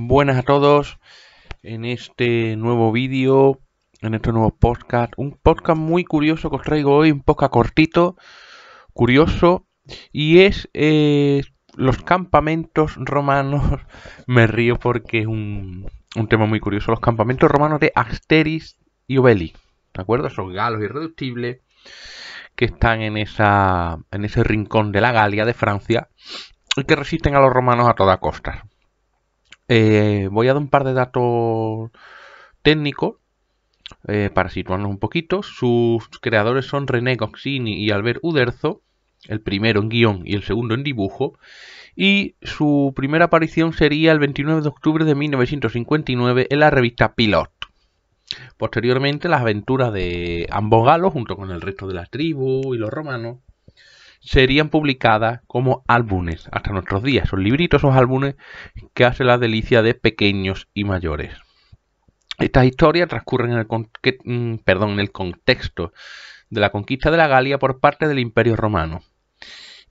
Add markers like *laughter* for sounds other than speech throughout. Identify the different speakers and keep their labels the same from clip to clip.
Speaker 1: Buenas a todos en este nuevo vídeo, en este nuevo podcast. Un podcast muy curioso que os traigo hoy, un podcast cortito, curioso, y es eh, los campamentos romanos. *laughs* Me río porque es un, tema muy curioso. Los campamentos romanos de Asteris y Obelix. ¿De acuerdo? Esos galos irreductibles que están en, esa, en ese rincón de la Galia de Francia y que resisten a los romanos a toda costa. Eh, voy a dar un par de datos técnicos eh, para situarnos un poquito. Sus creadores son René Goxini y Albert Uderzo, el primero en guión y el segundo en dibujo. Y su primera aparición sería el 29 de octubre de 1959 en la revista Pilot. Posteriormente, las aventuras de ambos galos, junto con el resto de la tribu y los romanos, serían publicadas como álbumes hasta nuestros días. Son libritos, esos álbumes que hacen la delicia de pequeños y mayores. Estas historias transcurren en el, mm, perdón, en el contexto de la conquista de la Galia por parte del Imperio Romano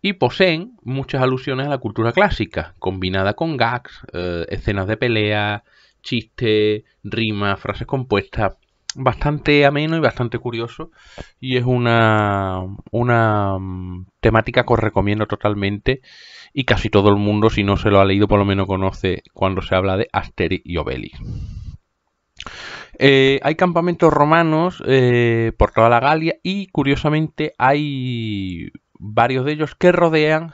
Speaker 1: y poseen muchas alusiones a la cultura clásica, combinada con gags, eh, escenas de pelea, chistes, rimas, frases compuestas, bastante ameno y bastante curioso. Y es una, mm, temática que os recomiendo totalmente. Y casi todo el mundo, si no se lo ha leído, por lo menos conoce cuando se habla de Asterix y Obelix. Eh, hay campamentos romanos eh, por toda la Galia y curiosamente hay varios de ellos que rodean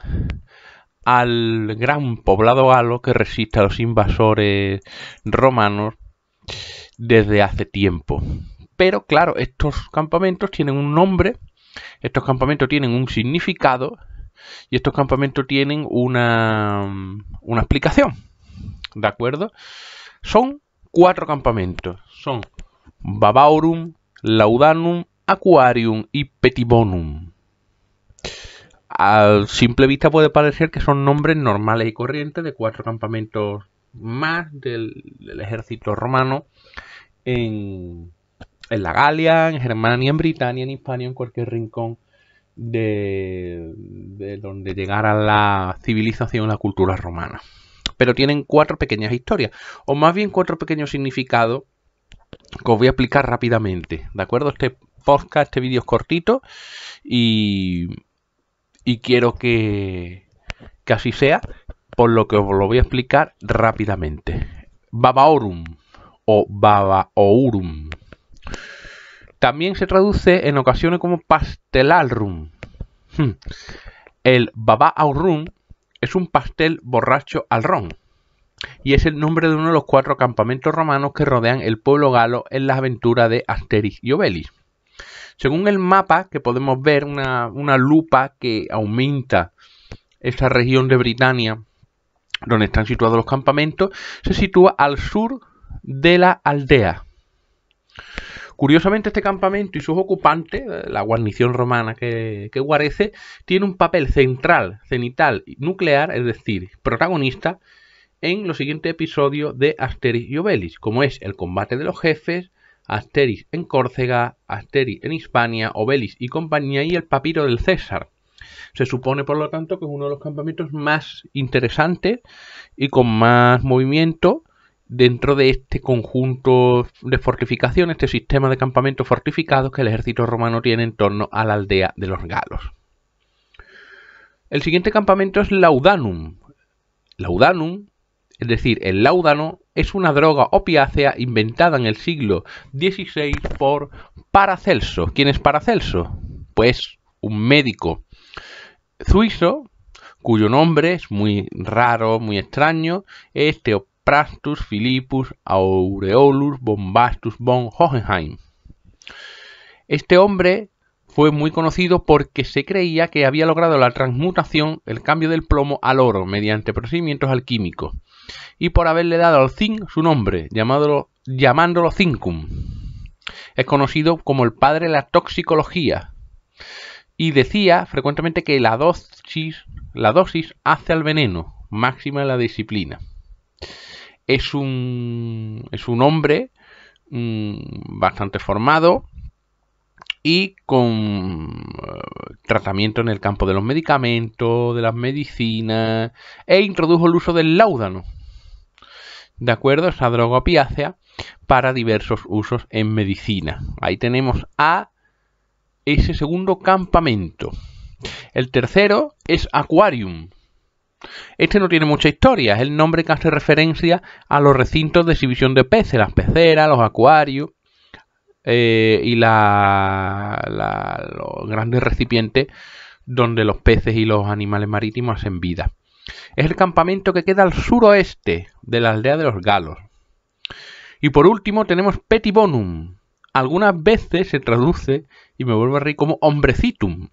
Speaker 1: al gran poblado galo que resiste a los invasores romanos desde hace tiempo. Pero claro, estos campamentos tienen un nombre, estos campamentos tienen un significado y estos campamentos tienen una, una explicación. ¿De acuerdo? Son cuatro campamentos. Son Babaurum, Laudanum, Aquarium y Petibonum. A simple vista puede parecer que son nombres normales y corrientes de cuatro campamentos más del, ejército romano en, la Galia, en Germania, en Britania, en Hispania, en cualquier rincón de, de donde llegara la civilización, la cultura romana. Pero tienen cuatro pequeñas historias, o más bien cuatro pequeños significados que os voy a explicar rápidamente. ¿De acuerdo? Este podcast, este vídeo es cortito y, y quiero que, que así sea por lo que os lo voy a explicar rápidamente. Babaorum o Babaorum. También se traduce en ocasiones como pastelalrum. Hmm. El Babaorum es un pastel borracho al ron y es el nombre de uno de los cuatro campamentos romanos que rodean el pueblo galo en las aventuras de Asterix y Obelix. Según el mapa que podemos ver, una, una lupa que aumenta esta región de Britania donde están situados los campamentos, se sitúa al sur de la aldea. Curiosamente, este campamento y sus ocupantes, eh, la guarnición romana que, guarece, tiene un papel central, cenital y nuclear, es decir, protagonista, en los siguientes episodios de Asteris y Obelix, como es el combate de los jefes, Asteris en Córcega, Asteris en Hispania, Obelix y compañía y el papiro del César. Se supone, por lo tanto, que es uno de los campamentos más interesantes y con más movimiento dentro de este conjunto de fortificación, este sistema de campamentos fortificados que el ejército romano tiene en torno a la aldea de los galos. El siguiente campamento es Laudanum. Laudanum, es decir, el laudano, es una droga opiácea inventada en el siglo XVI por Paracelso. ¿Quién es Paracelso? Pues un médico suizo, cuyo nombre es muy raro, muy extraño, es Theoprastus Philippus Aureolus Bombastus von Hohenheim. Este hombre fue muy conocido porque se creía que había logrado la transmutación, el cambio del plomo al oro mediante procedimientos alquímicos, y por haberle dado al zinc su nombre, llamándolo zincum. Es conocido como el padre de la toxicología, y decía frecuentemente que la dosis, la dosis hace al veneno, máxima la disciplina. Es un, es un hombre mm, bastante formado y con eh, tratamiento en el campo de los medicamentos, de las medicinas, e introdujo el uso del láudano, ¿de acuerdo? Esa droga opiácea para diversos usos en medicina. Ahí tenemos a ese segundo campamento. El tercero es Aquarium. Este no tiene mucha historia, es el nombre que hace referencia a los recintos de exhibición de peces, las peceras, los acuarios eh, y la, la, los grandes recipientes donde los peces y los animales marítimos hacen vida. Es el campamento que queda al suroeste de la aldea de los galos. Y por último tenemos Petibonum, algunas veces se traduce, y me vuelvo a reír, como hombrecitum.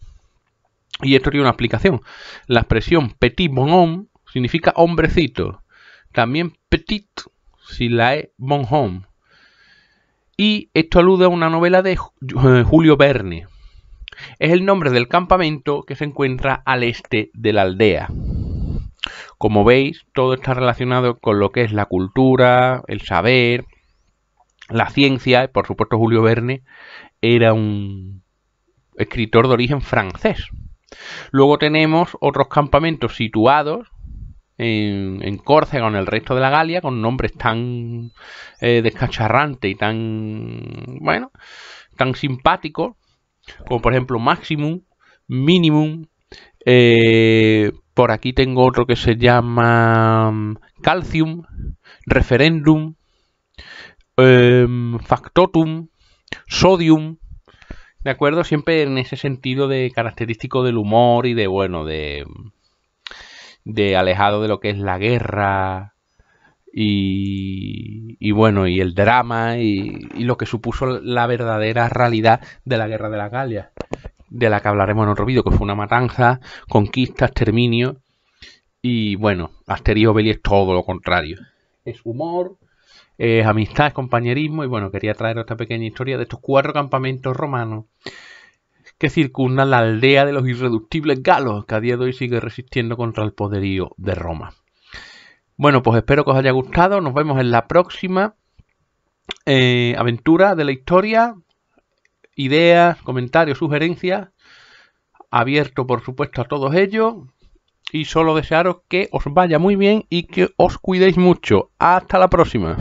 Speaker 1: Y esto tiene una explicación. La expresión petit bonhomme significa hombrecito. También petit, si la es bonhomme. Y esto alude a una novela de eh, Julio Verne. Es el nombre del campamento que se encuentra al este de la aldea. Como veis, todo está relacionado con lo que es la cultura, el saber, la ciencia, por supuesto Julio Verne, era un escritor de origen francés. Luego tenemos otros campamentos situados en, Córcega o en el resto de la Galia, con nombres tan eh, descacharrantes y tan, bueno, tan simpáticos, como por ejemplo Maximum, Minimum. Eh, por aquí tengo otro que se llama mm, Calcium, Referendum, Em, factotum, sodium, ¿de acuerdo? Siempre en ese sentido de característico del humor y de, bueno, de, de alejado de lo que es la guerra y, bueno, y el drama y, lo que supuso la verdadera realidad de la guerra de la Galia de la que hablaremos en otro vídeo, que fue una matanza, conquistas, exterminio y bueno, Asterio Belli es todo lo contrario. Es humor, eh, amistad, compañerismo. Y bueno, quería traer esta pequeña historia de estos cuatro campamentos romanos que circundan la aldea de los irreductibles galos, que a día de hoy sigue resistiendo contra el poderío de Roma. Bueno, pues espero que os haya gustado. Nos vemos en la próxima eh, aventura de la historia. Ideas, comentarios, sugerencias. Abierto, por supuesto, a todos ellos. Y solo desearos que os vaya muy bien y que os cuidéis mucho. Hasta la próxima.